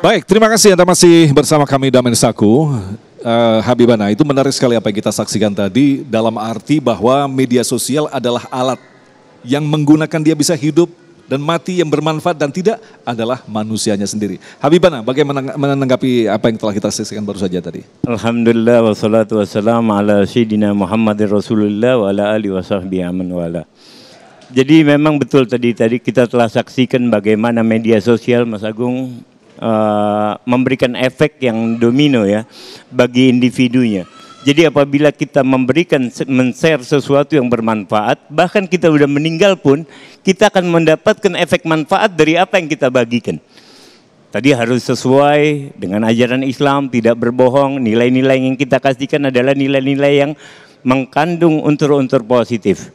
Baik, terima kasih Anda masih bersama kami Damen Saku. Uh, Habibana, itu menarik sekali apa yang kita saksikan tadi dalam arti bahwa media sosial adalah alat yang menggunakan dia bisa hidup dan mati yang bermanfaat dan tidak adalah manusianya sendiri. Habibana, bagaimana menanggapi apa yang telah kita saksikan baru saja tadi? Alhamdulillah wassalatu wassalamu ala sayyidina Muhammadir Rasulullah wa ala alihi wa sahbihi amin wa ala jadi memang betul tadi tadi kita telah saksikan bagaimana media sosial Mas Agung Eh, memberikan efek yang domino ya bagi individunya. Jadi apabila kita memberikan men-share sesuatu yang bermanfaat, bahkan kita sudah meninggal pun, kita akan mendapatkan efek manfaat dari apa yang kita bagikan. Tadi harus sesuai dengan ajaran Islam, tidak berbohong. Nilai-nilai yang kita kasihkan adalah nilai-nilai yang mengkandung unsur-unsur positif.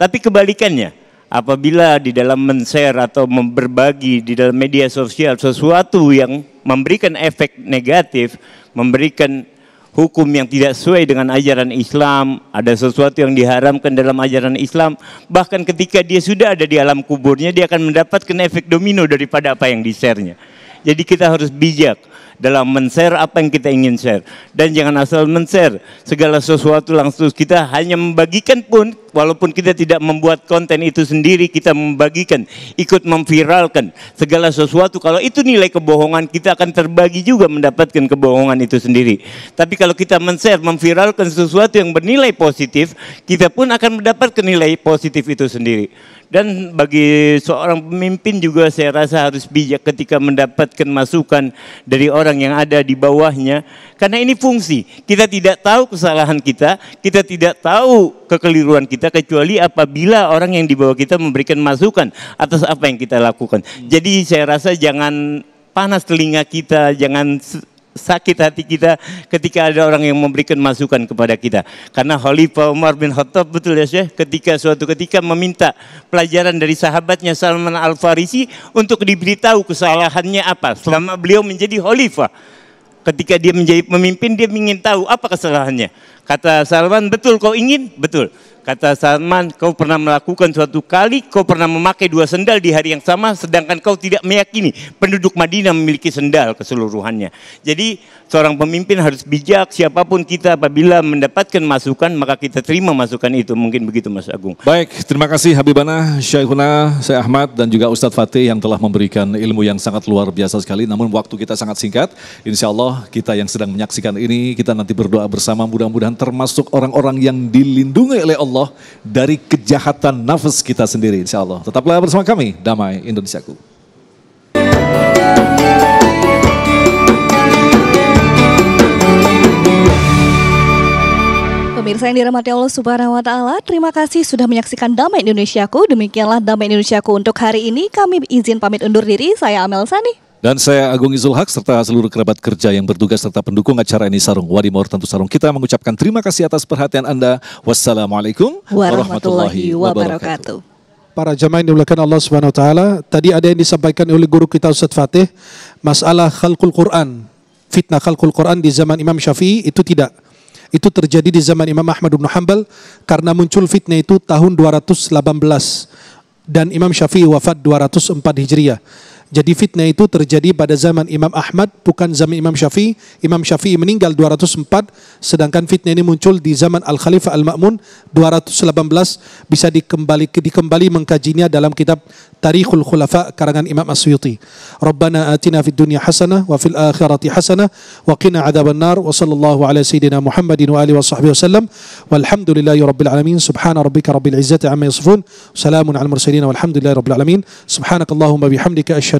Tapi kebalikannya, apabila di dalam men-share atau berbagi di dalam media sosial sesuatu yang memberikan efek negatif, memberikan hukum yang tidak sesuai dengan ajaran Islam, ada sesuatu yang diharamkan dalam ajaran Islam, bahkan ketika dia sudah ada di alam kuburnya, dia akan mendapatkan efek domino daripada apa yang di share Jadi kita harus bijak dalam men-share apa yang kita ingin share. Dan jangan asal men-share segala sesuatu langsung kita hanya membagikan pun walaupun kita tidak membuat konten itu sendiri, kita membagikan, ikut memviralkan segala sesuatu. Kalau itu nilai kebohongan, kita akan terbagi juga mendapatkan kebohongan itu sendiri. Tapi kalau kita men-share, memviralkan sesuatu yang bernilai positif, kita pun akan mendapatkan nilai positif itu sendiri. Dan bagi seorang pemimpin juga saya rasa harus bijak ketika mendapatkan masukan dari orang yang ada di bawahnya. Karena ini fungsi. Kita tidak tahu kesalahan kita, kita tidak tahu kekeliruan kita kita kecuali apabila orang yang dibawa kita memberikan masukan atas apa yang kita lakukan. Hmm. Jadi saya rasa jangan panas telinga kita, jangan sakit hati kita ketika ada orang yang memberikan masukan kepada kita. Karena Khalifah Umar bin Khattab betul ya Syekh ketika suatu ketika meminta pelajaran dari sahabatnya Salman Al-Farisi untuk diberitahu kesalahannya apa selama beliau menjadi khalifah. Ketika dia menjadi pemimpin dia ingin tahu apa kesalahannya. Kata Salman, "Betul kau ingin? Betul. Kata Salman, kau pernah melakukan suatu kali, kau pernah memakai dua sendal di hari yang sama, sedangkan kau tidak meyakini penduduk Madinah memiliki sendal keseluruhannya. Jadi seorang pemimpin harus bijak, siapapun kita apabila mendapatkan masukan, maka kita terima masukan itu. Mungkin begitu Mas Agung. Baik, terima kasih Habibana, Syekhuna, saya Ahmad, dan juga Ustadz Fatih yang telah memberikan ilmu yang sangat luar biasa sekali. Namun waktu kita sangat singkat, insya Allah kita yang sedang menyaksikan ini, kita nanti berdoa bersama mudah-mudahan termasuk orang-orang yang dilindungi oleh Allah Allah dari kejahatan nafas kita sendiri insya Allah. Tetaplah bersama kami, Damai Indonesiaku. Pemirsa yang dirahmati Allah Subhanahu wa taala, terima kasih sudah menyaksikan Damai Indonesiaku. Demikianlah Damai Indonesiaku untuk hari ini. Kami izin pamit undur diri. Saya Amel Sani. Dan saya Agung Izul Haq serta seluruh kerabat kerja yang bertugas serta pendukung acara ini Sarung Wadimor tentu Sarung. Kita mengucapkan terima kasih atas perhatian Anda. Wassalamualaikum warahmatullahi wabarakatuh. Para jamaah yang dimuliakan Allah Subhanahu wa taala, tadi ada yang disampaikan oleh guru kita Ustaz Fatih masalah khalqul Quran. Fitnah khalqul Quran di zaman Imam Syafi'i itu tidak. Itu terjadi di zaman Imam Ahmad bin Hanbal karena muncul fitnah itu tahun 218 dan Imam Syafi'i wafat 204 Hijriah jadi fitnah itu terjadi pada zaman Imam Ahmad, bukan zaman Imam Syafi'i. Imam Syafi'i meninggal 204, sedangkan fitnah ini muncul di zaman Al-Khalifah Al-Ma'mun 218. Bisa dikembali dikembali mengkajinya dalam kitab Tarikhul Khulafa karangan Imam Asyuti. Rabbana atina fid dunya hasanah wa fil akhirati hasanah wa qina adzaban nar wa sallallahu ala sayyidina Muhammadin wa alihi wa sahbihi wasallam. Walhamdulillahi rabbil alamin. Subhana rabbika rabbil izzati amma yasifun. Salamun al mursalin walhamdulillahi rabbil alamin. Subhanakallahumma bihamdika asyhadu